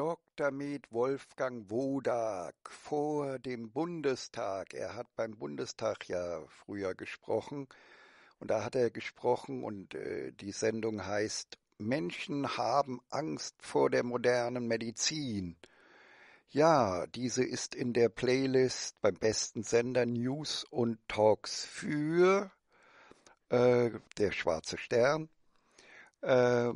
Dr. Med Wolfgang Wodak vor dem Bundestag. Er hat beim Bundestag ja früher gesprochen und da hat er gesprochen und äh, die Sendung heißt Menschen haben Angst vor der modernen Medizin. Ja, diese ist in der Playlist beim besten Sender News und Talks für äh, der Schwarze Stern. Äh,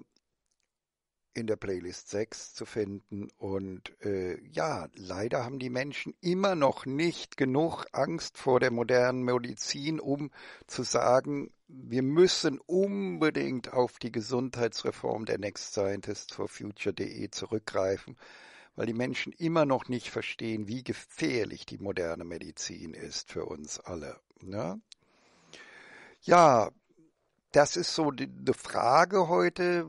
in der Playlist 6 zu finden. Und äh, ja, leider haben die Menschen immer noch nicht genug Angst vor der modernen Medizin, um zu sagen, wir müssen unbedingt auf die Gesundheitsreform der Next Scientist for Future.de zurückgreifen, weil die Menschen immer noch nicht verstehen, wie gefährlich die moderne Medizin ist für uns alle. Ne? Ja, das ist so die, die Frage heute,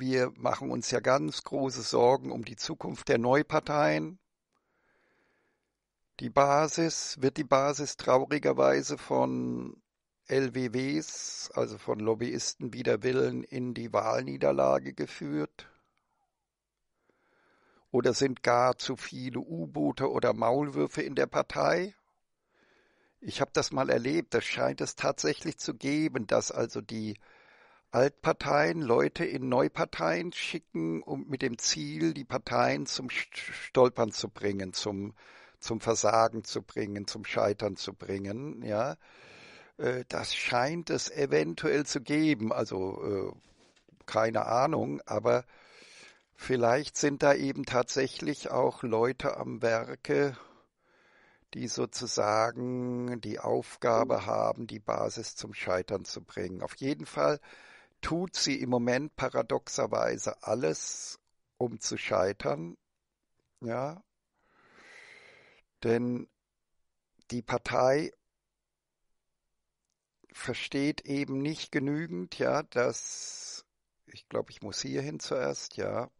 wir machen uns ja ganz große Sorgen um die Zukunft der Neuparteien. Die Basis wird die Basis traurigerweise von LWWs, also von Lobbyisten wider Willen, in die Wahlniederlage geführt? Oder sind gar zu viele U-Boote oder Maulwürfe in der Partei? Ich habe das mal erlebt, das scheint es tatsächlich zu geben, dass also die Altparteien Leute in Neuparteien schicken, um mit dem Ziel, die Parteien zum Stolpern zu bringen, zum, zum Versagen zu bringen, zum Scheitern zu bringen. Ja, äh, das scheint es eventuell zu geben. Also äh, keine Ahnung, aber vielleicht sind da eben tatsächlich auch Leute am Werke, die sozusagen die Aufgabe haben, die Basis zum Scheitern zu bringen. Auf jeden Fall tut sie im Moment paradoxerweise alles, um zu scheitern. Ja, denn die Partei versteht eben nicht genügend, ja, dass ich glaube, ich muss hierhin zuerst, ja,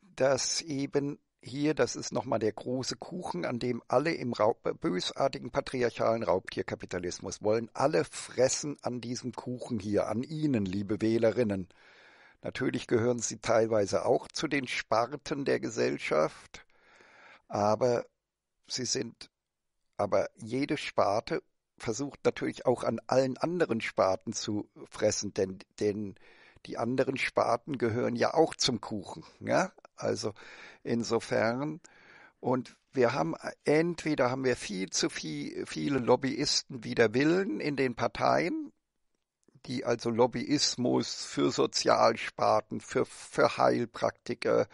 dass eben hier, das ist nochmal der große Kuchen, an dem alle im Raub, bösartigen patriarchalen Raubtierkapitalismus wollen. Alle fressen an diesem Kuchen hier, an Ihnen, liebe Wählerinnen. Natürlich gehören Sie teilweise auch zu den Sparten der Gesellschaft, aber Sie sind, aber jede Sparte versucht natürlich auch an allen anderen Sparten zu fressen, denn, denn die anderen Sparten gehören ja auch zum Kuchen. Ja? Also insofern und wir haben entweder haben wir viel zu viel, viele Lobbyisten wider Willen in den Parteien, die also Lobbyismus für Sozialsparten, für, für Heilpraktiker,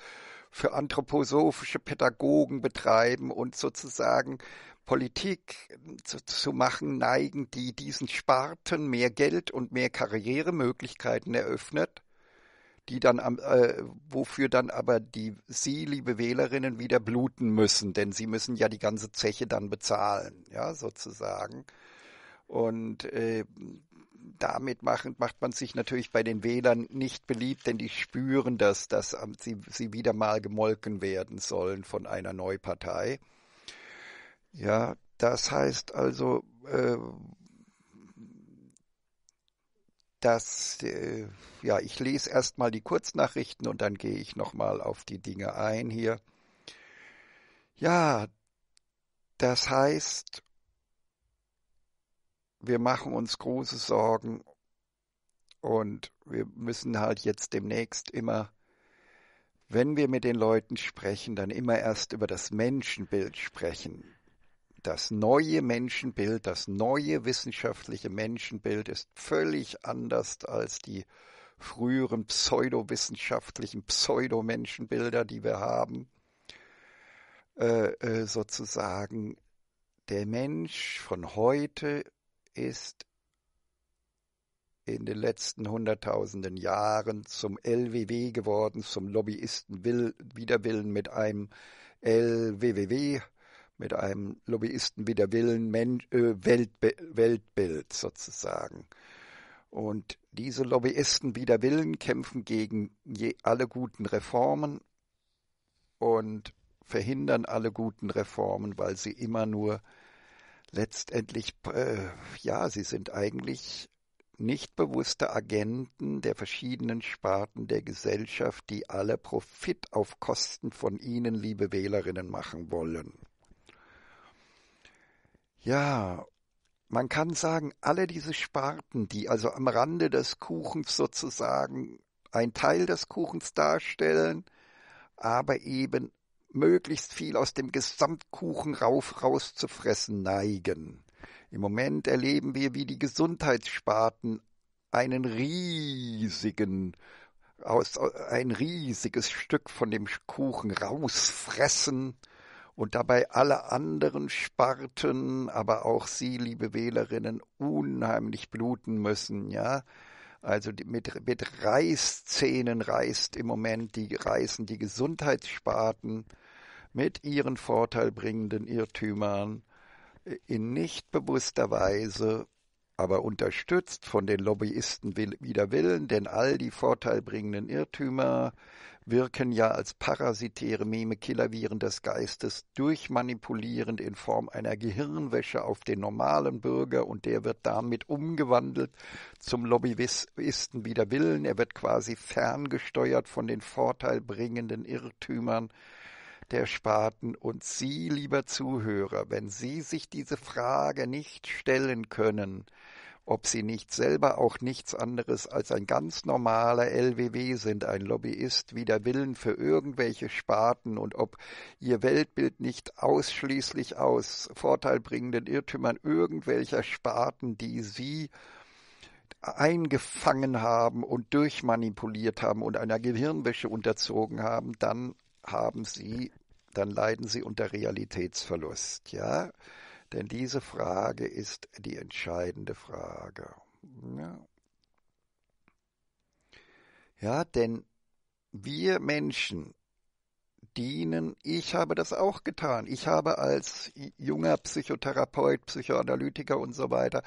für anthroposophische Pädagogen betreiben und sozusagen Politik ähm, zu, zu machen neigen, die diesen Sparten mehr Geld und mehr Karrieremöglichkeiten eröffnet, die dann äh, wofür dann aber die Sie, liebe Wählerinnen, wieder bluten müssen, denn Sie müssen ja die ganze Zeche dann bezahlen, ja, sozusagen. Und äh, damit machen, macht man sich natürlich bei den Wählern nicht beliebt, denn die spüren das, dass sie, sie wieder mal gemolken werden sollen von einer Neupartei. Ja, das heißt also, äh, dass, äh, ja, ich lese erstmal die Kurznachrichten und dann gehe ich nochmal auf die Dinge ein hier. Ja, das heißt, wir machen uns große Sorgen und wir müssen halt jetzt demnächst immer, wenn wir mit den Leuten sprechen, dann immer erst über das Menschenbild sprechen das neue Menschenbild, das neue wissenschaftliche Menschenbild ist völlig anders als die früheren pseudowissenschaftlichen Pseudomenschenbilder, die wir haben. Äh, äh, sozusagen, der Mensch von heute ist in den letzten hunderttausenden Jahren zum LWW geworden, zum Lobbyisten Widerwillen mit einem LWWW mit einem Lobbyisten wider Willen Mensch, äh, Weltbe Weltbild sozusagen. Und diese Lobbyisten wider Willen kämpfen gegen je, alle guten Reformen und verhindern alle guten Reformen, weil sie immer nur letztendlich, äh, ja, sie sind eigentlich nicht bewusste Agenten der verschiedenen Sparten der Gesellschaft, die alle Profit auf Kosten von Ihnen, liebe Wählerinnen, machen wollen. Ja, man kann sagen, alle diese Sparten, die also am Rande des Kuchens sozusagen ein Teil des Kuchens darstellen, aber eben möglichst viel aus dem Gesamtkuchen rauf, rauszufressen neigen. Im Moment erleben wir, wie die Gesundheitssparten einen riesigen aus ein riesiges Stück von dem Kuchen rausfressen und dabei alle anderen Sparten, aber auch Sie, liebe Wählerinnen, unheimlich bluten müssen, ja. Also mit, mit Reißzähnen reißt im Moment die reißen die Gesundheitssparten mit ihren vorteilbringenden Irrtümern äh, in nicht bewusster Weise, aber unterstützt von den Lobbyisten wider Willen, denn all die vorteilbringenden Irrtümer wirken ja als parasitäre Meme Killerviren des Geistes durchmanipulierend in Form einer Gehirnwäsche auf den normalen Bürger und der wird damit umgewandelt zum Lobbyisten wider Willen. Er wird quasi ferngesteuert von den vorteilbringenden Irrtümern der Spaten. Und Sie, lieber Zuhörer, wenn Sie sich diese Frage nicht stellen können, ob sie nicht selber auch nichts anderes als ein ganz normaler LWW sind, ein Lobbyist wie der Willen für irgendwelche Sparten und ob ihr Weltbild nicht ausschließlich aus vorteilbringenden Irrtümern irgendwelcher Sparten, die sie eingefangen haben und durchmanipuliert haben und einer Gehirnwäsche unterzogen haben, dann haben sie, dann leiden sie unter Realitätsverlust, ja. Denn diese Frage ist die entscheidende Frage. Ja, ja denn wir Menschen dienen, ich habe das auch getan. Ich habe als junger Psychotherapeut, Psychoanalytiker und so weiter,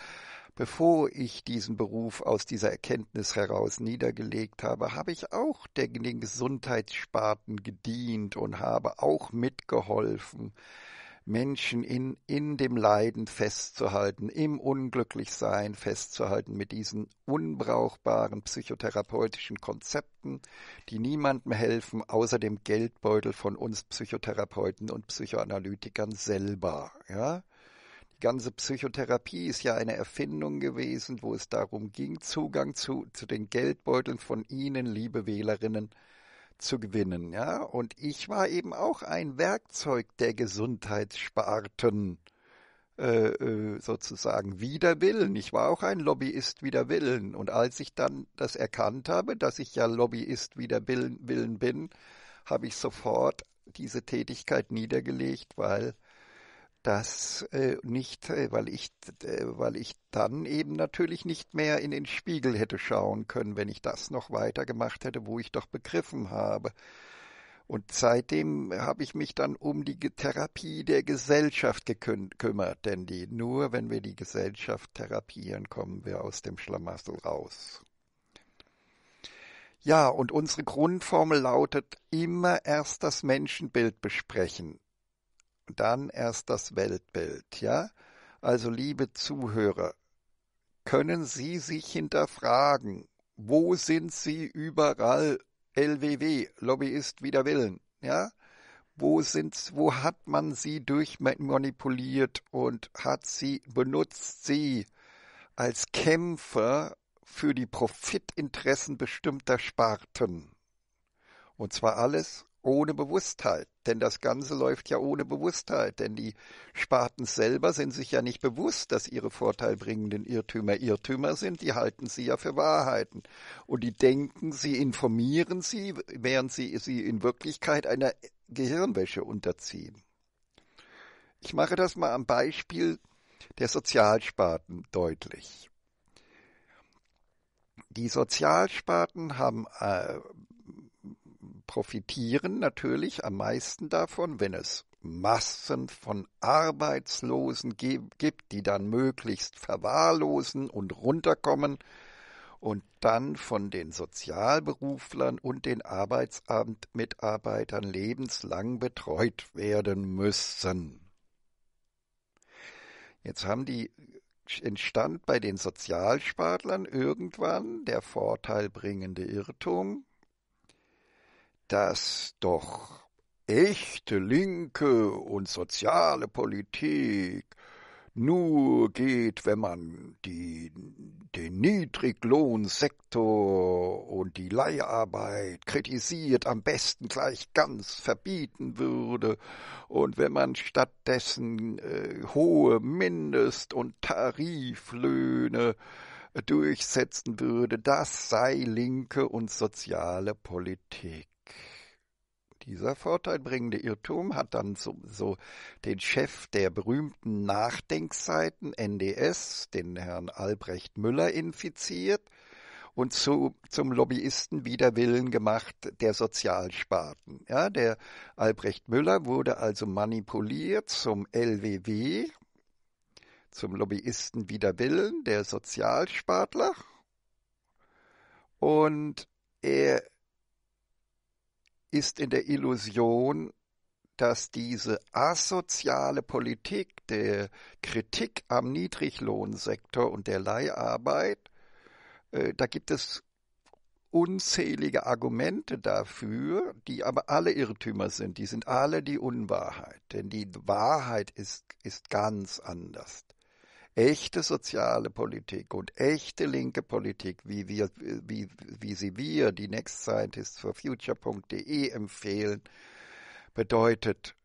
bevor ich diesen Beruf aus dieser Erkenntnis heraus niedergelegt habe, habe ich auch den Gesundheitssparten gedient und habe auch mitgeholfen. Menschen in, in dem Leiden festzuhalten, im Unglücklichsein festzuhalten mit diesen unbrauchbaren psychotherapeutischen Konzepten, die niemandem helfen, außer dem Geldbeutel von uns Psychotherapeuten und Psychoanalytikern selber. Ja? Die ganze Psychotherapie ist ja eine Erfindung gewesen, wo es darum ging, Zugang zu, zu den Geldbeuteln von Ihnen, liebe Wählerinnen, äh, zu gewinnen, ja. Und ich war eben auch ein Werkzeug der Gesundheitssparten äh, äh, sozusagen wider Willen. Ich war auch ein Lobbyist wider Willen. Und als ich dann das erkannt habe, dass ich ja Lobbyist wider Willen bin, habe ich sofort diese Tätigkeit niedergelegt, weil das äh, nicht, äh, weil ich, äh, weil ich dann eben natürlich nicht mehr in den Spiegel hätte schauen können, wenn ich das noch weiter gemacht hätte, wo ich doch begriffen habe. Und seitdem habe ich mich dann um die Therapie der Gesellschaft gekümmert, denn die, nur wenn wir die Gesellschaft therapieren, kommen wir aus dem Schlamassel raus. Ja, und unsere Grundformel lautet immer erst das Menschenbild besprechen dann erst das Weltbild, ja? Also liebe Zuhörer, können Sie sich hinterfragen, wo sind Sie überall LWW, Lobbyist wider Willen, ja? Wo sind, wo hat man sie durchmanipuliert und hat sie, benutzt sie als Kämpfer für die Profitinteressen bestimmter Sparten? Und zwar alles ohne Bewusstheit. Denn das Ganze läuft ja ohne Bewusstheit. Denn die Spaten selber sind sich ja nicht bewusst, dass ihre vorteilbringenden Irrtümer Irrtümer sind. Die halten sie ja für Wahrheiten. Und die denken, sie informieren sie, während sie sie in Wirklichkeit einer Gehirnwäsche unterziehen. Ich mache das mal am Beispiel der Sozialspaten deutlich. Die Sozialspaten haben äh, profitieren natürlich am meisten davon, wenn es Massen von Arbeitslosen gibt, die dann möglichst verwahrlosen und runterkommen und dann von den Sozialberuflern und den Arbeitsamtmitarbeitern lebenslang betreut werden müssen. Jetzt haben die entstand bei den Sozialspartlern irgendwann der vorteilbringende Irrtum, dass doch echte linke und soziale Politik nur geht, wenn man die, den Niedriglohnsektor und die Leiharbeit kritisiert, am besten gleich ganz verbieten würde und wenn man stattdessen äh, hohe Mindest- und Tariflöhne äh, durchsetzen würde, das sei linke und soziale Politik. Dieser vorteilbringende Irrtum hat dann so, so den Chef der berühmten Nachdenkseiten NDS, den Herrn Albrecht Müller, infiziert und zu, zum Lobbyisten wider Willen gemacht der Sozialsparten. Ja, der Albrecht Müller wurde also manipuliert zum LWW, zum Lobbyisten wider Willen der Sozialspartler. Und er ist in der Illusion, dass diese asoziale Politik der Kritik am Niedriglohnsektor und der Leiharbeit, äh, da gibt es unzählige Argumente dafür, die aber alle Irrtümer sind. Die sind alle die Unwahrheit. Denn die Wahrheit ist, ist ganz anders echte soziale Politik und echte linke Politik, wie, wir, wie, wie sie wir, die Next Scientists for Future.de empfehlen, bedeutet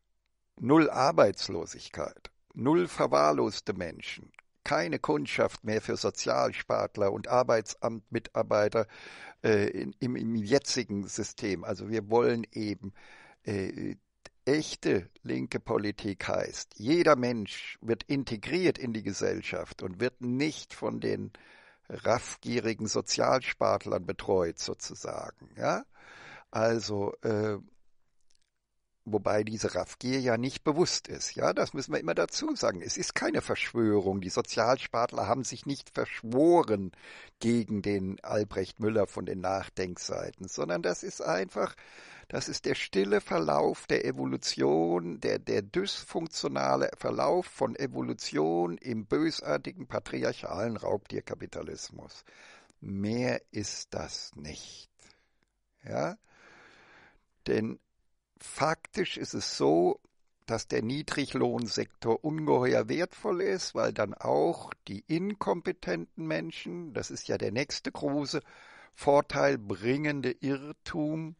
null Arbeitslosigkeit, null verwahrloste Menschen, keine Kundschaft mehr für Sozialspartler und Arbeitsamtmitarbeiter äh, im, im, jetzigen System. Also wir wollen eben äh, echte linke Politik heißt, jeder Mensch wird integriert in die Gesellschaft und wird nicht von den raffgierigen Sozialspartlern betreut sozusagen. Ja? Also, äh, wobei diese Raffgier ja nicht bewusst ist. Ja, das müssen wir immer dazu sagen. Es ist keine Verschwörung. Die Sozialspartler haben sich nicht verschworen gegen den Albrecht Müller von den Nachdenkseiten, sondern das ist einfach das ist der stille Verlauf der Evolution, der, der dysfunktionale Verlauf von Evolution im bösartigen patriarchalen Raubtierkapitalismus. Mehr ist das nicht. Ja? Denn faktisch ist es so, dass der Niedriglohnsektor ungeheuer wertvoll ist, weil dann auch die inkompetenten Menschen, das ist ja der nächste große vorteilbringende bringende Irrtum,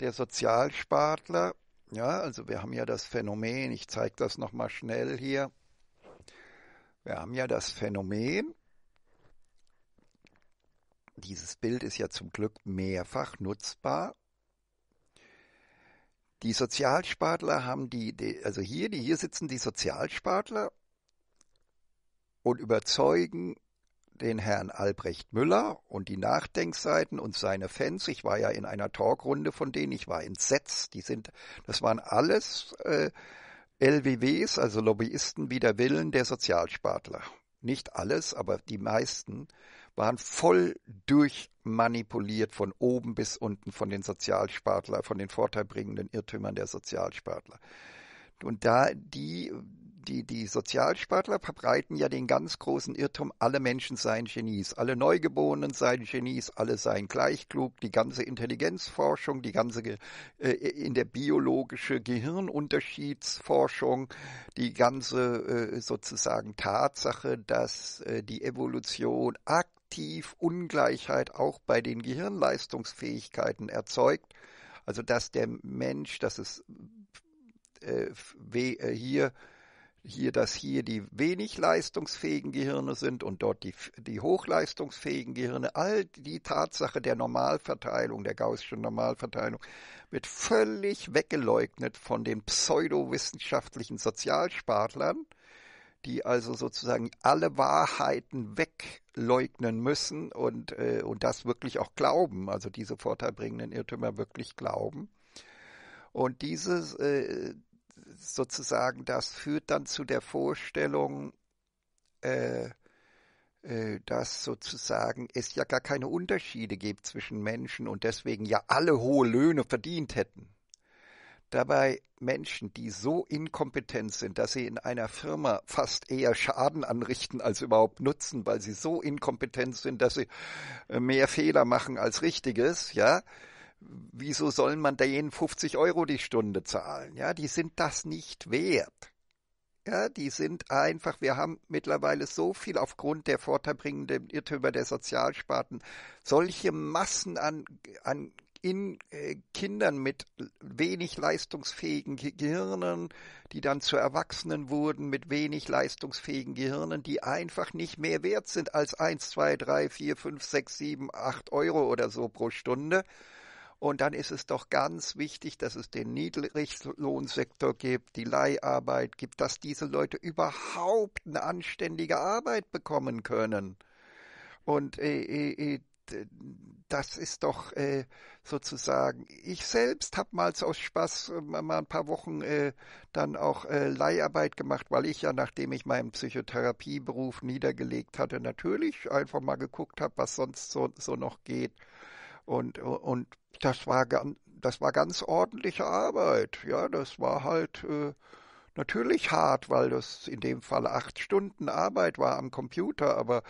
der Sozialspartler, ja, also wir haben ja das Phänomen, ich zeige das nochmal schnell hier, wir haben ja das Phänomen, dieses Bild ist ja zum Glück mehrfach nutzbar. Die Sozialspartler haben die, die also hier, die hier sitzen die Sozialspartler und überzeugen den Herrn Albrecht Müller und die Nachdenkseiten und seine Fans. Ich war ja in einer Talkrunde von denen, ich war entsetzt. Die sind, das waren alles äh, LWWs, also Lobbyisten wider Willen der Sozialspartler. Nicht alles, aber die meisten waren voll durchmanipuliert von oben bis unten von den Sozialspartler, von den vorteilbringenden Irrtümern der Sozialspartler. Und da die die, die Sozialspartler verbreiten ja den ganz großen Irrtum, alle Menschen seien Genies, alle Neugeborenen seien Genies, alle seien gleich klug, die ganze Intelligenzforschung, die ganze äh, in der biologische Gehirnunterschiedsforschung, die ganze äh, sozusagen Tatsache, dass äh, die Evolution aktiv Ungleichheit auch bei den Gehirnleistungsfähigkeiten erzeugt, also dass der Mensch, dass es äh, äh, hier hier, dass hier die wenig leistungsfähigen Gehirne sind und dort die, die hochleistungsfähigen Gehirne, all die Tatsache der Normalverteilung, der gaußschen Normalverteilung, wird völlig weggeleugnet von den pseudowissenschaftlichen Sozialspartlern, die also sozusagen alle Wahrheiten wegleugnen müssen und, äh, und das wirklich auch glauben, also diese vorteilbringenden Irrtümer wirklich glauben. Und dieses, äh, sozusagen, das führt dann zu der Vorstellung, äh, äh, dass sozusagen es ja gar keine Unterschiede gibt zwischen Menschen und deswegen ja alle hohe Löhne verdient hätten. Dabei Menschen, die so inkompetent sind, dass sie in einer Firma fast eher Schaden anrichten als überhaupt Nutzen, weil sie so inkompetent sind, dass sie äh, mehr Fehler machen als Richtiges, ja, wieso soll man denen 50 Euro die Stunde zahlen? Ja, die sind das nicht wert. Ja, die sind einfach, wir haben mittlerweile so viel aufgrund der vorteilbringenden Irrtümer der Sozialsparten, solche Massen an, an in äh, Kindern mit wenig leistungsfähigen Gehirnen, die dann zu Erwachsenen wurden, mit wenig leistungsfähigen Gehirnen, die einfach nicht mehr wert sind als 1, 2, 3, 4, 5, 6, 7, 8 Euro oder so pro Stunde. Und dann ist es doch ganz wichtig, dass es den Niedriglohnsektor gibt, die Leiharbeit gibt, dass diese Leute überhaupt eine anständige Arbeit bekommen können. Und äh, äh, äh das ist doch äh, sozusagen, ich selbst habe mal aus Spaß äh, mal ein paar Wochen äh, dann auch äh, Leiharbeit gemacht, weil ich ja, nachdem ich meinen Psychotherapieberuf niedergelegt hatte, natürlich einfach mal geguckt habe, was sonst so, so noch geht. Und, und das war ganz, das war ganz ordentliche Arbeit. Ja, das war halt äh, natürlich hart, weil das in dem Fall acht Stunden Arbeit war am Computer, aber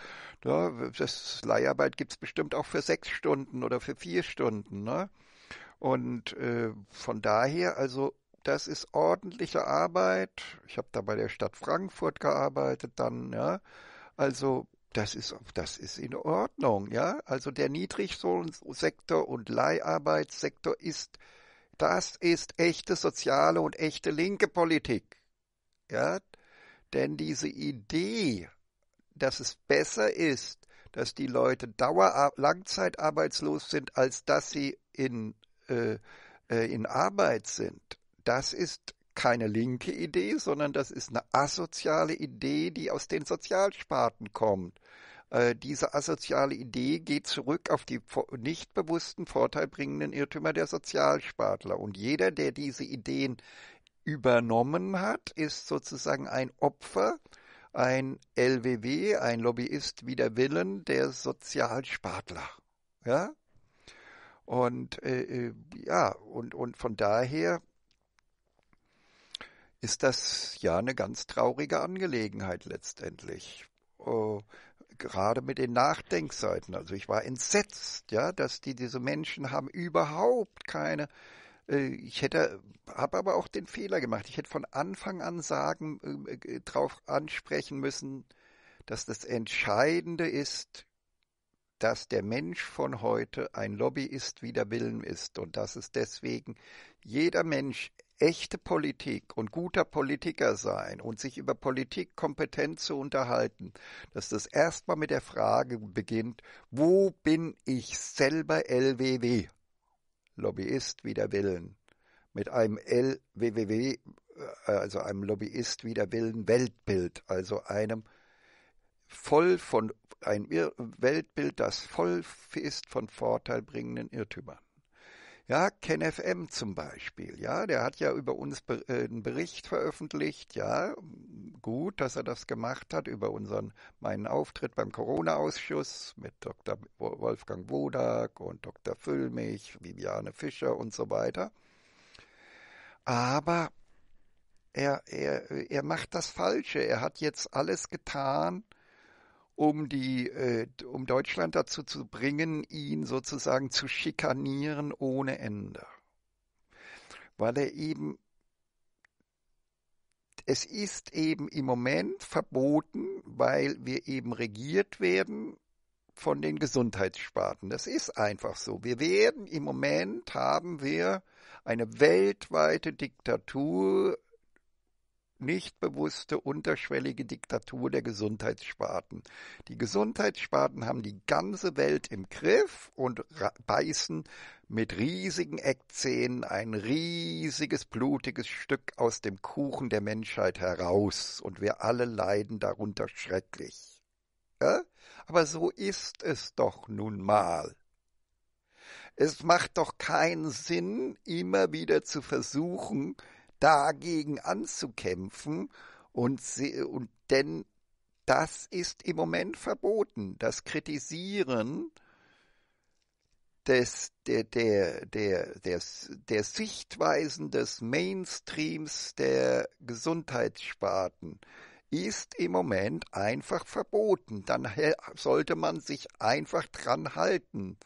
ja, ne, das Leiharbeit gibt es bestimmt auch für sechs Stunden oder für vier Stunden. Ne? Und äh, von daher, also das ist ordentliche Arbeit. Ich habe da bei der Stadt Frankfurt gearbeitet dann, ja. Also das ist, das ist in Ordnung, ja. Also der Niedriglohnsektor und Leiharbeitssektor ist, das ist echte soziale und echte linke Politik, ja. Denn diese Idee, dass es besser ist, dass die Leute dauer langzeitarbeitslos sind, als dass sie in, äh, äh in Arbeit sind, das ist keine linke Idee, sondern das ist eine asoziale Idee, die aus den Sozialsparten kommt. Äh, diese asoziale Idee geht zurück auf die nicht bewussten, vorteilbringenden Irrtümer der Sozialspartler. Und jeder, der diese Ideen übernommen hat, ist sozusagen ein Opfer, ein LWW, ein Lobbyist wider Willen der Sozialspartler. Ja? Und äh, äh ja, und, und von daher ist das ja eine ganz traurige Angelegenheit letztendlich. Oh, gerade mit den Nachdenkseiten. Also ich war entsetzt, ja, dass die diese Menschen haben überhaupt keine. Äh, ich hätte, habe aber auch den Fehler gemacht. Ich hätte von Anfang an sagen, äh, äh, drauf ansprechen müssen, dass das Entscheidende ist, dass der Mensch von heute ein Lobbyist wider Willen ist und dass es deswegen jeder Mensch echte Politik und guter Politiker sein und sich über Politik kompetent zu unterhalten, dass das erstmal mit der Frage beginnt, wo bin ich selber LWW? Lobbyist wider Willen. Mit einem LWW, äh, also einem Lobbyist wider Willen Weltbild, also einem voll von, ein Weltbild, das voll ist von vorteilbringenden Irrtümern. Ja, KenFM zum Beispiel, ja, der hat ja über uns äh, einen Bericht veröffentlicht, ja, gut, dass er das gemacht hat über unseren meinen Auftritt beim Corona-Ausschuss mit Dr. Wolfgang Wodak und Dr. Füllmich, Viviane Fischer und so weiter. Aber er, er, er macht das Falsche. Er hat jetzt alles getan, um die, äh, um Deutschland dazu zu bringen, ihn sozusagen zu schikanieren ohne Ende. Weil er eben, es ist eben im Moment verboten, weil wir eben regiert werden von den Gesundheitssparten. Das ist einfach so. Wir werden im Moment haben wir eine weltweite Diktatur nicht bewusste unterschwellige Diktatur der Gesundheitssparten. Die Gesundheitssparten haben die ganze Welt im Griff und beißen mit riesigen Eckzähnen ein riesiges blutiges Stück aus dem Kuchen der Menschheit heraus und wir alle leiden darunter schrecklich. Ja? Aber so ist es doch nun mal. Es macht doch keinen Sinn, immer wieder zu versuchen, dagegen anzukämpfen und, sie, und denn das ist im Moment verboten. Das Kritisieren des, der, der, der, der, der Sichtweisen des Mainstreams der Gesundheitssparten ist im Moment einfach verboten. Dann sollte man sich einfach dran halten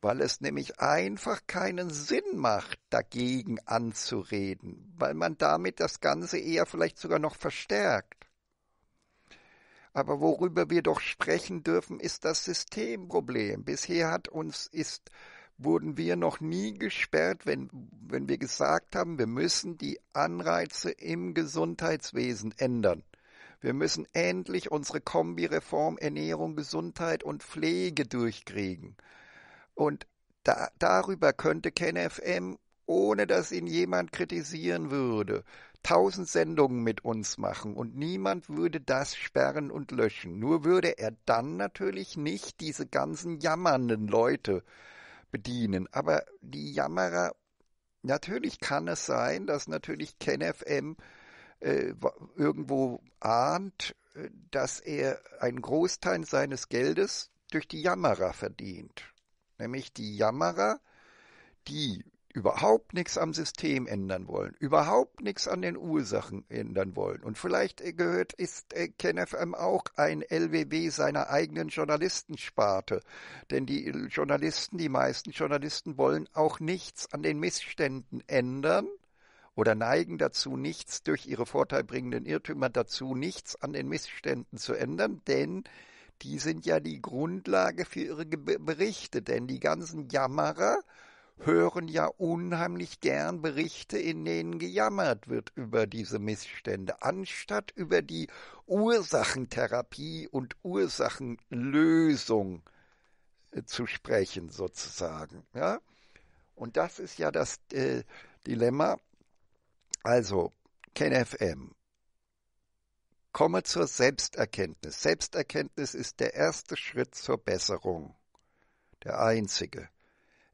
weil es nämlich einfach keinen Sinn macht, dagegen anzureden, weil man damit das Ganze eher vielleicht sogar noch verstärkt. Aber worüber wir doch sprechen dürfen, ist das Systemproblem. Bisher hat uns ist wurden wir noch nie gesperrt, wenn, wenn wir gesagt haben, wir müssen die Anreize im Gesundheitswesen ändern. Wir müssen endlich unsere Kombireform Ernährung, Gesundheit und Pflege durchkriegen. Und da, darüber könnte KenFM, ohne dass ihn jemand kritisieren würde, tausend Sendungen mit uns machen und niemand würde das sperren und löschen. Nur würde er dann natürlich nicht diese ganzen jammernden Leute bedienen. Aber die Jammerer, natürlich kann es sein, dass natürlich KenFM äh, irgendwo ahnt, äh, dass er einen Großteil seines Geldes durch die Jammerer verdient nämlich die Jammerer, die überhaupt nichts am System ändern wollen, überhaupt nichts an den Ursachen ändern wollen. Und vielleicht äh, gehört, ist äh, KenFM auch ein LWW seiner eigenen Journalistensparte. Denn die äh, Journalisten, die meisten Journalisten wollen auch nichts an den Missständen ändern oder neigen dazu nichts durch ihre vorteilbringenden Irrtümer dazu nichts an den Missständen zu ändern, denn die sind ja die Grundlage für ihre Berichte, denn die ganzen Jammerer hören ja unheimlich gern Berichte, in denen gejammert wird über diese Missstände, anstatt über die Ursachentherapie und Ursachenlösung äh, zu sprechen, sozusagen. Ja? Und das ist ja das äh, Dilemma. Also, KenFM, komme zur Selbsterkenntnis. Selbsterkenntnis ist der erste Schritt zur Besserung, der einzige.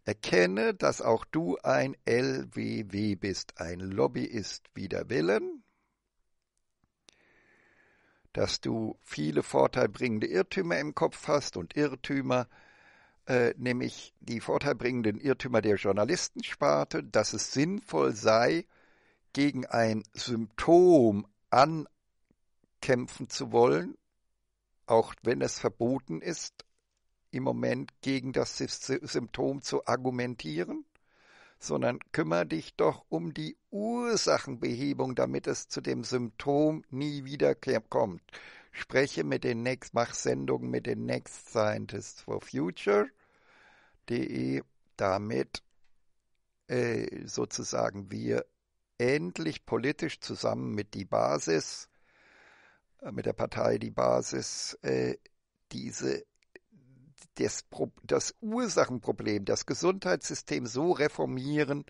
Erkenne, dass auch du ein LWW bist, ein Lobbyist wider Willen, dass du viele vorteilbringende Irrtümer im Kopf hast und Irrtümer, äh, nämlich die vorteilbringenden Irrtümer der Journalistensparte, dass es sinnvoll sei, gegen ein Symptom an kämpfen zu wollen, auch wenn es verboten ist, im Moment gegen das Symptom zu argumentieren, sondern kümmere dich doch um die Ursachenbehebung, damit es zu dem Symptom nie wieder kommt. Spreche mit den Next, mach Sendungen mit den Next Scientists for Future.de, damit äh, sozusagen wir endlich politisch zusammen mit die Basis äh, mit der Partei die Basis, äh, diese das, das, Ursachenproblem, das Gesundheitssystem so reformieren,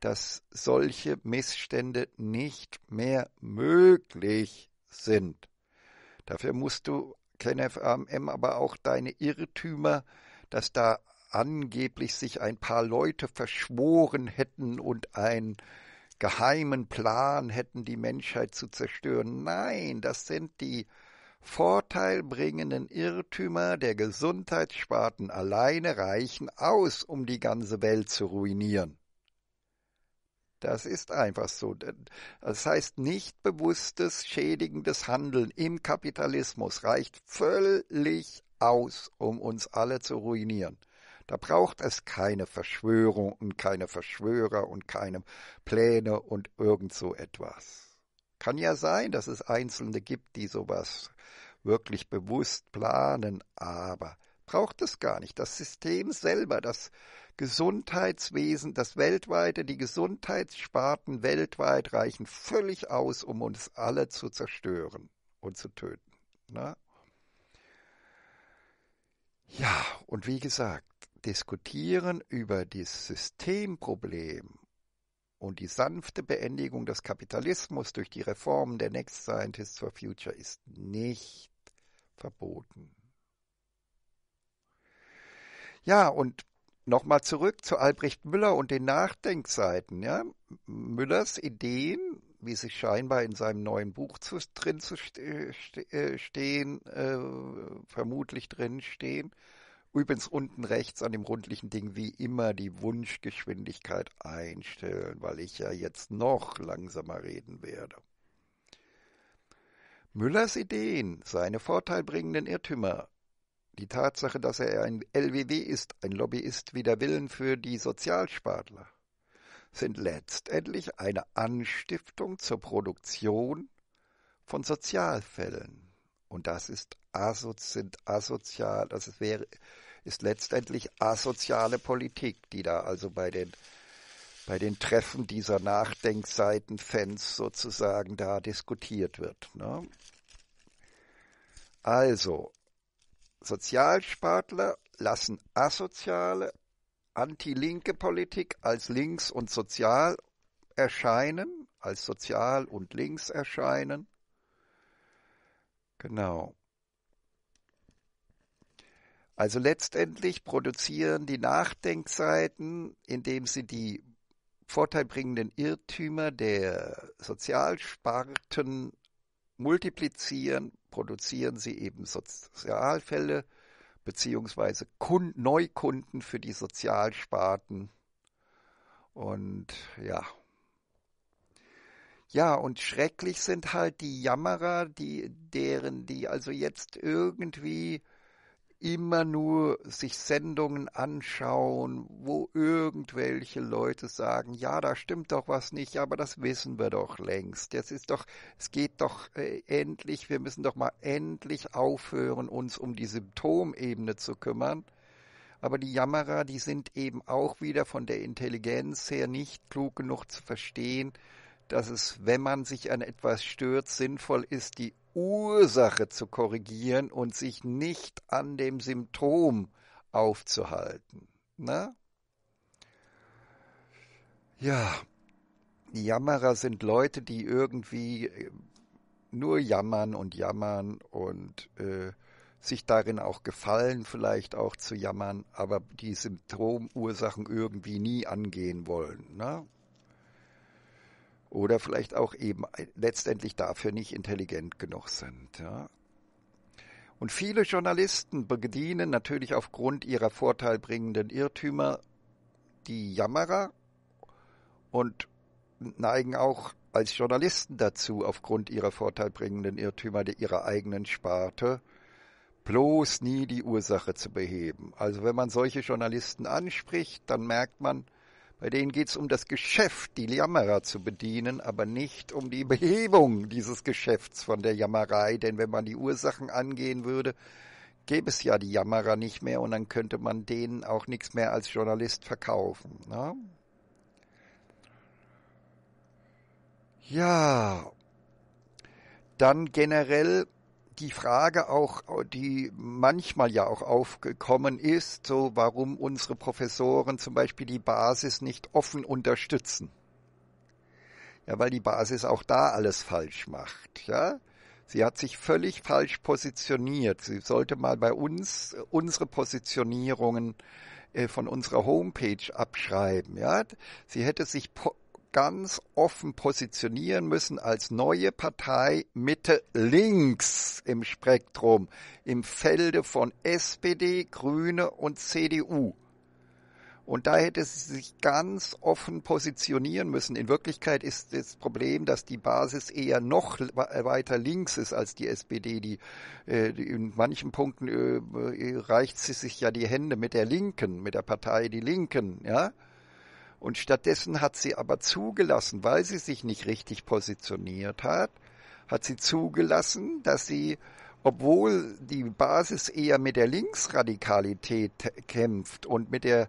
dass solche Missstände nicht mehr möglich sind. Dafür musst du, AMM, aber auch deine Irrtümer, dass da angeblich sich ein paar Leute verschworen hätten und ein geheimen Plan hätten, die Menschheit zu zerstören. Nein, das sind die vorteilbringenden Irrtümer der Gesundheitssparten alleine reichen aus, um die ganze Welt zu ruinieren. Das ist einfach so. Das heißt, nicht bewusstes, schädigendes Handeln im Kapitalismus reicht völlig aus, um uns alle zu ruinieren. Da braucht es keine Verschwörung und keine Verschwörer und keine Pläne und irgend so etwas. Kann ja sein, dass es Einzelne gibt, die sowas wirklich bewusst planen, aber braucht es gar nicht. Das System selber, das Gesundheitswesen, das weltweite, die Gesundheitssparten weltweit reichen völlig aus, um uns alle zu zerstören und zu töten. Ne? Ja, und wie gesagt, Diskutieren über das Systemproblem und die sanfte Beendigung des Kapitalismus durch die Reformen der Next Scientists for Future ist nicht verboten. Ja, und nochmal zurück zu Albrecht Müller und den Nachdenkseiten. Ja? Müllers Ideen, wie sie scheinbar in seinem neuen Buch zu, drin zu äh, stehen, äh, vermutlich drin stehen, Übrigens unten rechts an dem rundlichen Ding wie immer die Wunschgeschwindigkeit einstellen, weil ich ja jetzt noch langsamer reden werde. Müllers Ideen, seine vorteilbringenden Irrtümer, die Tatsache, dass er ein LWW ist, ein Lobbyist wie der Willen für die Sozialspartler, sind letztendlich eine Anstiftung zur Produktion von Sozialfällen. Und das ist asoz, sind asozial, das ist, wäre, ist letztendlich asoziale Politik, die da also bei den, bei den Treffen dieser Nachdenkseitenfans sozusagen da diskutiert wird. Ne? Also, Sozialspartler lassen asoziale, anti-linke Politik als links und sozial erscheinen, als sozial und links erscheinen Genau. Also letztendlich produzieren die Nachdenkseiten, indem sie die vorteilbringenden Irrtümer der Sozialsparten multiplizieren, produzieren sie eben Sozialfälle beziehungsweise Neukunden für die Sozialsparten. Und ja, ja, und schrecklich sind halt die Jammerer, die, deren, die also jetzt irgendwie immer nur sich Sendungen anschauen, wo irgendwelche Leute sagen, ja, da stimmt doch was nicht, aber das wissen wir doch längst. Das ist doch, es geht doch äh, endlich, wir müssen doch mal endlich aufhören, uns um die Symptomebene zu kümmern. Aber die Jammerer, die sind eben auch wieder von der Intelligenz her nicht klug genug zu verstehen, dass es, wenn man sich an etwas stört, sinnvoll ist, die Ursache zu korrigieren und sich nicht an dem Symptom aufzuhalten. Ne? Ja, Jammerer sind Leute, die irgendwie äh, nur jammern und jammern und äh, sich darin auch gefallen, vielleicht auch zu jammern, aber die Symptomursachen irgendwie nie angehen wollen. Ne? oder vielleicht auch eben letztendlich dafür nicht intelligent genug sind. Ja. Und viele Journalisten bedienen natürlich aufgrund ihrer vorteilbringenden Irrtümer die Jammerer und neigen auch als Journalisten dazu, aufgrund ihrer vorteilbringenden Irrtümer ihrer eigenen Sparte bloß nie die Ursache zu beheben. Also wenn man solche Journalisten anspricht, dann merkt man, bei denen geht es um das Geschäft, die Jammerer zu bedienen, aber nicht um die Behebung dieses Geschäfts von der Jammerei. Denn wenn man die Ursachen angehen würde, gäbe es ja die Jammerer nicht mehr und dann könnte man denen auch nichts mehr als Journalist verkaufen. Ne? Ja, dann generell die Frage auch, die manchmal ja auch aufgekommen ist, so warum unsere Professoren zum Beispiel die Basis nicht offen unterstützen. Ja, weil die Basis auch da alles falsch macht, ja. Sie hat sich völlig falsch positioniert. Sie sollte mal bei uns äh, unsere Positionierungen äh, von unserer Homepage abschreiben, ja. Sie hätte sich ganz offen positionieren müssen als neue Partei Mitte links im Spektrum, im Felde von SPD, Grüne und CDU. Und da hätte sie sich ganz offen positionieren müssen. In Wirklichkeit ist das Problem, dass die Basis eher noch weiter links ist als die SPD. Die, äh, die in manchen Punkten äh, reicht sie sich ja die Hände mit der Linken, mit der Partei Die Linken, ja. Und stattdessen hat sie aber zugelassen, weil sie sich nicht richtig positioniert hat, hat sie zugelassen, dass sie, obwohl die Basis eher mit der Linksradikalität kämpft und mit der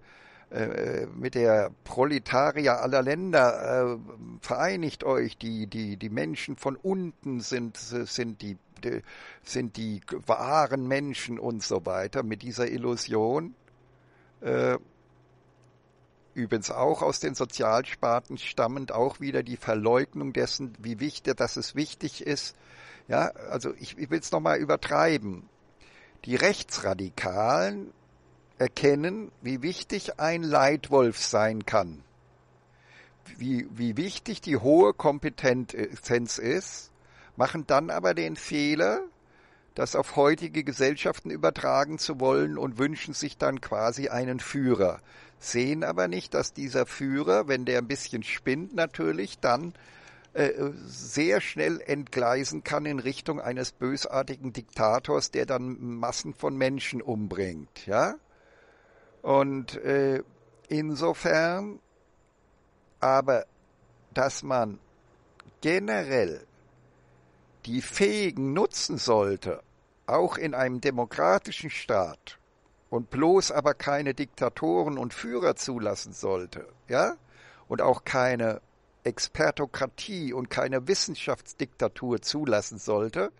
äh, mit der Proletarier aller Länder äh, vereinigt euch, die, die, die Menschen von unten sind, sind die, die, sind die wahren Menschen und so weiter, mit dieser Illusion, äh, übrigens auch aus den Sozialsparten stammend, auch wieder die Verleugnung dessen, wie wichtig, dass es wichtig ist. Ja, also ich, ich will es nochmal übertreiben. Die Rechtsradikalen erkennen, wie wichtig ein Leitwolf sein kann, wie, wie wichtig die hohe Kompetenz ist, machen dann aber den Fehler, das auf heutige Gesellschaften übertragen zu wollen und wünschen sich dann quasi einen Führer sehen aber nicht, dass dieser Führer, wenn der ein bisschen spinnt natürlich, dann äh, sehr schnell entgleisen kann in Richtung eines bösartigen Diktators, der dann Massen von Menschen umbringt, ja? Und äh, insofern aber, dass man generell die Fähigen nutzen sollte, auch in einem demokratischen Staat, und bloß aber keine Diktatoren und Führer zulassen sollte, ja? Und auch keine Expertokratie und keine Wissenschaftsdiktatur zulassen sollte,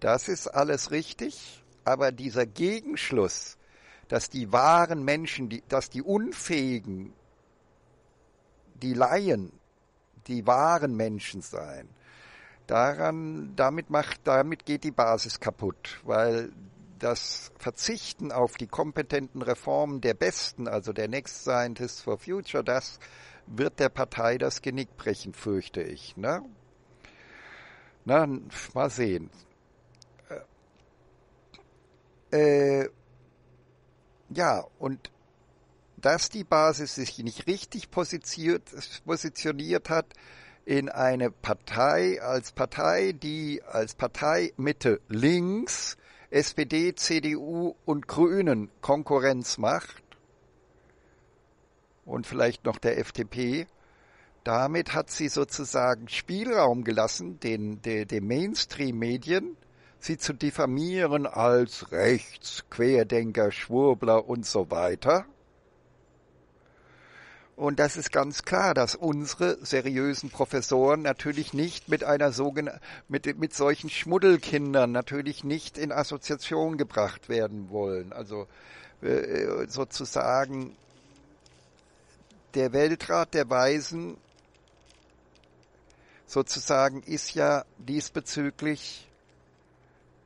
das ist alles richtig, aber dieser Gegenschluss, dass die wahren Menschen, die, dass die Unfähigen, die Laien, die wahren Menschen seien, daran, damit macht, damit geht die Basis kaputt, weil das Verzichten auf die kompetenten Reformen der Besten, also der Next Scientists for Future, das wird der Partei das Genick brechen, fürchte ich. Ne? Na, mal sehen. Äh, äh ja, und dass die Basis sich nicht richtig positioniert hat, in eine Partei als Partei, die als Partei Mitte links SPD, CDU und Grünen Konkurrenz macht und vielleicht noch der FDP, damit hat sie sozusagen Spielraum gelassen, den, den, den Mainstream-Medien, sie zu diffamieren als Rechts, Querdenker, Schwurbler und so weiter. Und das ist ganz klar, dass unsere seriösen Professoren natürlich nicht mit einer sogen mit, mit solchen Schmuddelkindern natürlich nicht in Assoziation gebracht werden wollen. Also äh, sozusagen der Weltrat der Weisen sozusagen ist ja diesbezüglich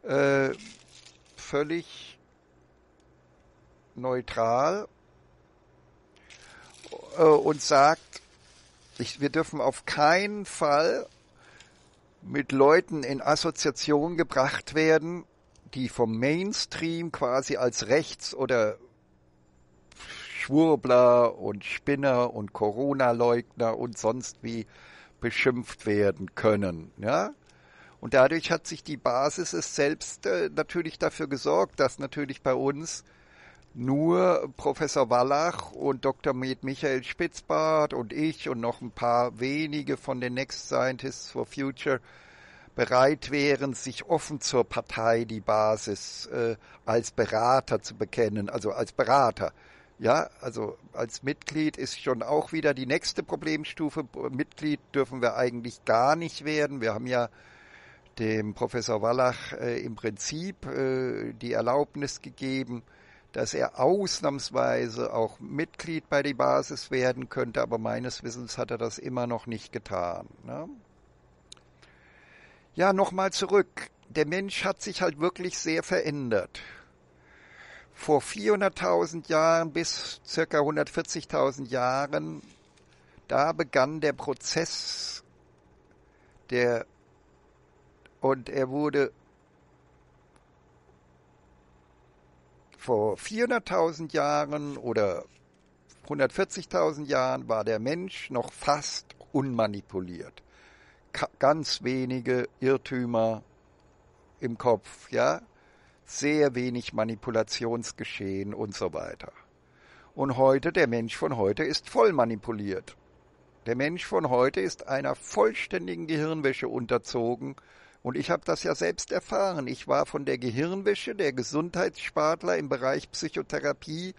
äh, völlig neutral äh, und sagt, ich, wir dürfen auf keinen Fall mit Leuten in Assoziation gebracht werden, die vom Mainstream quasi als rechts oder Schwurbler und Spinner und Corona-Leugner und sonst wie beschimpft werden können. Ja? Und dadurch hat sich die Basis es selbst äh, natürlich dafür gesorgt, dass natürlich bei uns nur Professor Wallach und Dr. Med Michael Spitzbart und ich und noch ein paar wenige von den Next Scientists for Future bereit wären, sich offen zur Partei, die Basis, äh, als Berater zu bekennen, also als Berater. Ja, also als Mitglied ist schon auch wieder die nächste Problemstufe. Mitglied dürfen wir eigentlich gar nicht werden. Wir haben ja dem Professor Wallach äh, im Prinzip äh, die Erlaubnis gegeben, dass er ausnahmsweise auch Mitglied bei der Basis werden könnte, aber meines Wissens hat er das immer noch nicht getan. Ne? Ja, nochmal zurück. Der Mensch hat sich halt wirklich sehr verändert. Vor 400.000 Jahren bis circa 140.000 Jahren, da begann der Prozess der und er wurde vor 400.000 Jahren oder 140.000 Jahren war der Mensch noch fast unmanipuliert. Ka ganz wenige Irrtümer im Kopf, ja, sehr wenig Manipulationsgeschehen und so weiter. Und heute, der Mensch von heute ist voll manipuliert. Der Mensch von heute ist einer vollständigen Gehirnwäsche unterzogen und ich habe das ja selbst erfahren. Ich war von der Gehirnwäsche, der Gesundheitsspartler im Bereich Psychotherapie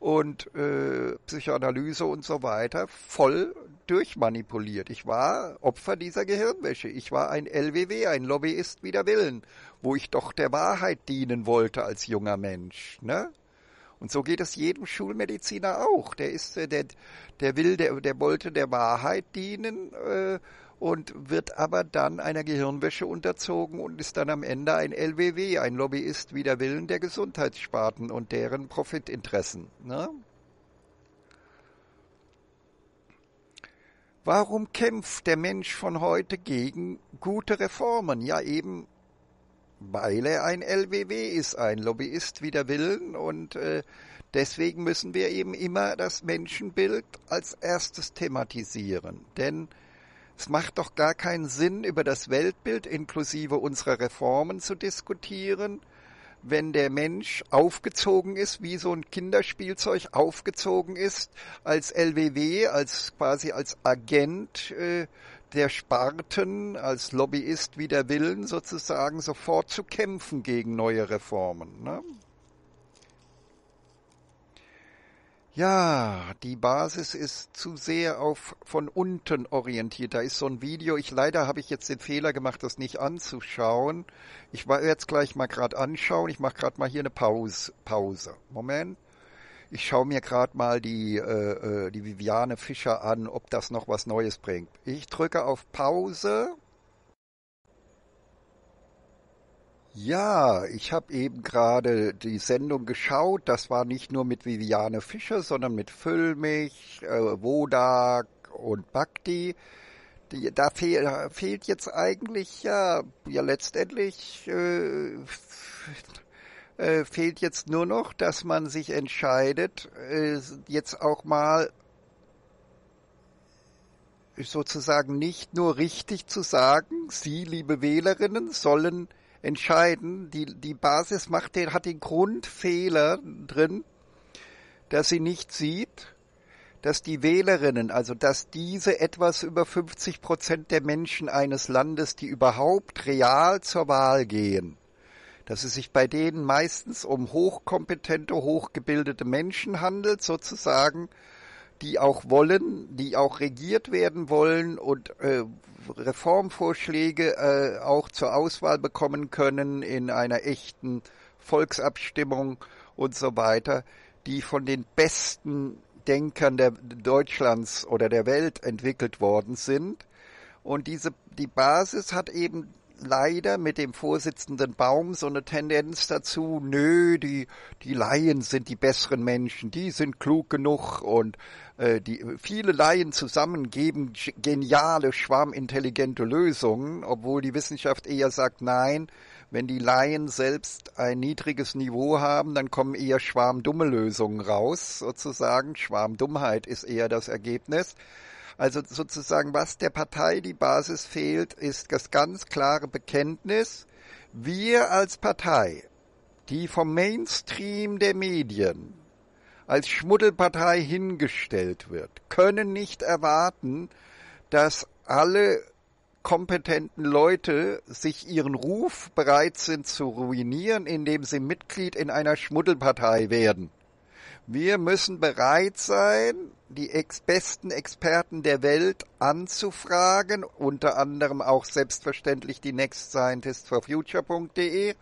und äh, Psychoanalyse und so weiter voll durchmanipuliert. Ich war Opfer dieser Gehirnwäsche. Ich war ein LWW, ein Lobbyist wider Willen, wo ich doch der Wahrheit dienen wollte als junger Mensch. Ne? Und so geht es jedem Schulmediziner auch. Der ist, äh, der, der will, der, der wollte der Wahrheit dienen. Äh, und wird aber dann einer Gehirnwäsche unterzogen und ist dann am Ende ein LWW, ein Lobbyist wider Willen der Gesundheitssparten und deren Profitinteressen. Ne? Warum kämpft der Mensch von heute gegen gute Reformen? Ja, eben weil er ein LWW ist, ein Lobbyist wider Willen und äh, deswegen müssen wir eben immer das Menschenbild als erstes thematisieren, denn es macht doch gar keinen Sinn, über das Weltbild inklusive unserer Reformen zu diskutieren, wenn der Mensch aufgezogen ist, wie so ein Kinderspielzeug aufgezogen ist, als LWW, als quasi als Agent äh, der Sparten, als Lobbyist wie der Willen sozusagen sofort zu kämpfen gegen neue Reformen. Ne? Ja, die Basis ist zu sehr auf von unten orientiert. Da ist so ein Video. Ich leider habe ich jetzt den Fehler gemacht, das nicht anzuschauen. Ich werde jetzt gleich mal gerade anschauen. Ich mache gerade mal hier eine Pause. Pause. Moment. Ich schaue mir gerade mal die äh, äh, die Viviane Fischer an, ob das noch was Neues bringt. Ich drücke auf Pause. Ja, ich habe eben gerade die Sendung geschaut. Das war nicht nur mit Viviane Fischer, sondern mit Füllmich, äh, Wodak und Bakti. Die, da fehl, fehlt jetzt eigentlich ja, ja letztendlich äh, äh, fehlt jetzt nur noch, dass man sich entscheidet, äh, jetzt auch mal sozusagen nicht nur richtig zu sagen, Sie, liebe Wählerinnen, sollen entscheiden. Die, die Basis macht den, hat den Grundfehler drin, dass sie nicht sieht, dass die Wählerinnen, also dass diese etwas über 50 Prozent der Menschen eines Landes, die überhaupt real zur Wahl gehen, dass es sich bei denen meistens um hochkompetente, hochgebildete Menschen handelt, sozusagen, die auch wollen, die auch regiert werden wollen und äh, Reformvorschläge äh, auch zur Auswahl bekommen können in einer echten Volksabstimmung und so weiter, die von den besten Denkern der, Deutschlands oder der Welt entwickelt worden sind. Und diese, die Basis hat eben leider mit dem Vorsitzenden Baum so eine Tendenz dazu, nö, die, die Laien sind die besseren Menschen, die sind klug genug und äh, die viele Laien zusammen geben geniale, schwarmintelligente Lösungen, obwohl die Wissenschaft eher sagt, nein, wenn die Laien selbst ein niedriges Niveau haben, dann kommen eher schwarmdumme Lösungen raus, sozusagen. Schwarmdummheit ist eher das Ergebnis. Also sozusagen, was der Partei die Basis fehlt, ist das ganz klare Bekenntnis, wir als Partei, die vom Mainstream der Medien als Schmuddelpartei hingestellt wird, können nicht erwarten, dass alle kompetenten Leute sich ihren Ruf bereit sind zu ruinieren, indem sie Mitglied in einer Schmuddelpartei werden. Wir müssen bereit sein, die ex besten Experten der Welt anzufragen, unter anderem auch selbstverständlich die nextscientistforfuture.de,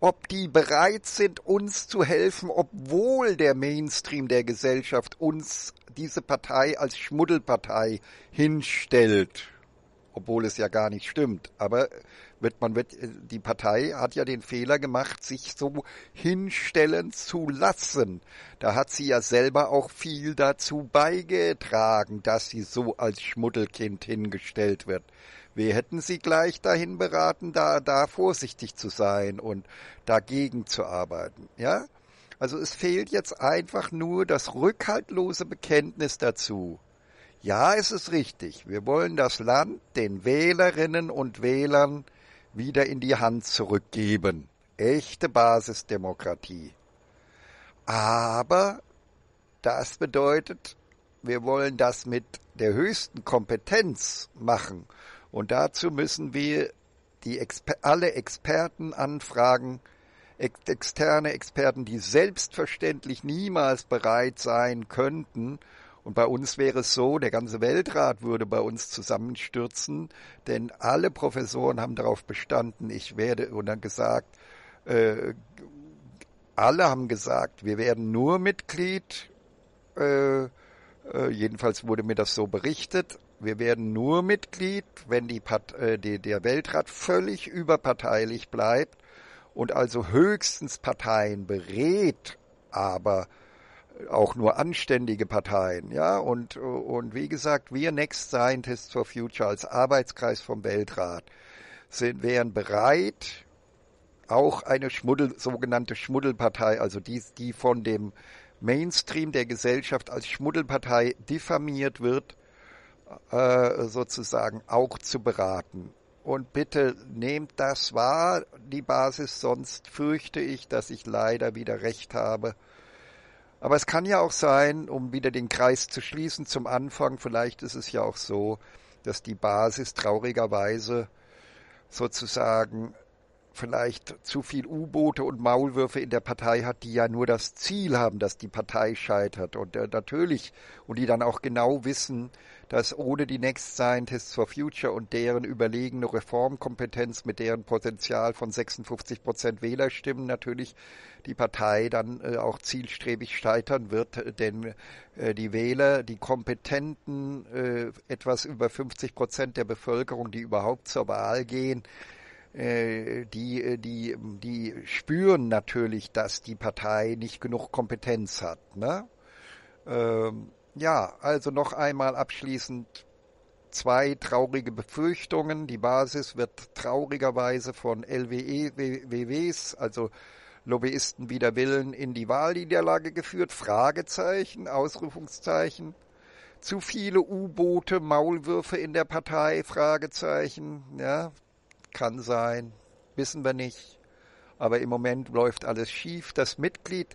ob die bereit sind, uns zu helfen, obwohl der Mainstream der Gesellschaft uns diese Partei als Schmuddelpartei hinstellt, obwohl es ja gar nicht stimmt. Aber wird, man wird, äh, die Partei hat ja den Fehler gemacht, sich so hinstellen zu lassen. Da hat sie ja selber auch viel dazu beigetragen, dass sie so als Schmuddelkind hingestellt wird. Wir hätten sie gleich dahin beraten, da, da vorsichtig zu sein und dagegen zu arbeiten, ja? Also es fehlt jetzt einfach nur das rückhaltlose Bekenntnis dazu. Ja, es ist richtig. Wir wollen das Land den Wählerinnen und Wählern wieder in die Hand zurückgeben. Echte Basisdemokratie. Aber das bedeutet, wir wollen das mit der höchsten Kompetenz machen. Und dazu müssen wir die Exper alle Experten anfragen, ex externe Experten, die selbstverständlich niemals bereit sein könnten, und bei uns wäre es so, der ganze Weltrat würde bei uns zusammenstürzen, denn alle Professoren haben darauf bestanden, ich werde, und dann gesagt, äh, alle haben gesagt, wir werden nur Mitglied, äh, äh, jedenfalls wurde mir das so berichtet, wir werden nur Mitglied, wenn die Part äh, die, der Weltrat völlig überparteilich bleibt und also höchstens Parteien berät, aber auch nur anständige Parteien, ja. Und, und wie gesagt, wir Next Scientists for Future als Arbeitskreis vom Weltrat sind, wären bereit, auch eine Schmuddel, sogenannte Schmuddelpartei, also die, die von dem Mainstream der Gesellschaft als Schmuddelpartei diffamiert wird, äh, sozusagen auch zu beraten. Und bitte nehmt das wahr, die Basis, sonst fürchte ich, dass ich leider wieder recht habe aber es kann ja auch sein, um wieder den Kreis zu schließen zum Anfang, vielleicht ist es ja auch so, dass die Basis traurigerweise sozusagen vielleicht zu viel U-Boote und Maulwürfe in der Partei hat, die ja nur das Ziel haben, dass die Partei scheitert. Und äh, natürlich, und die dann auch genau wissen, dass ohne die Next Scientists for Future und deren überlegene Reformkompetenz mit deren Potenzial von 56 Prozent Wählerstimmen natürlich die Partei dann äh, auch zielstrebig scheitern wird, äh, denn äh, die Wähler, die kompetenten, äh, etwas über 50 Prozent der Bevölkerung, die überhaupt zur Wahl gehen, äh, die, äh, die, die spüren natürlich, dass die Partei nicht genug Kompetenz hat. Ne? Ähm, ja, also noch einmal abschließend zwei traurige Befürchtungen. Die Basis wird traurigerweise von LWEWWs, also Lobbyisten wider Willen, in die Wahlniederlage geführt. Fragezeichen, Ausrufungszeichen. Zu viele U-Boote, Maulwürfe in der Partei, Fragezeichen. Ja, kann sein, wissen wir nicht. Aber im Moment läuft alles schief. Das Mitglied,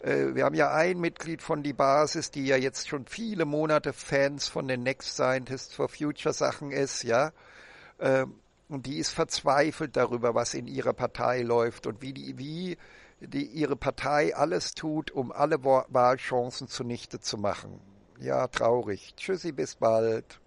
äh, wir haben ja ein Mitglied von die Basis, die ja jetzt schon viele Monate Fans von den Next Scientists for Future Sachen ist, ja. Ähm, und die ist verzweifelt darüber, was in ihrer Partei läuft und wie die, wie die ihre Partei alles tut, um alle Wahlchancen zunichte zu machen. Ja, traurig. Tschüssi, bis bald.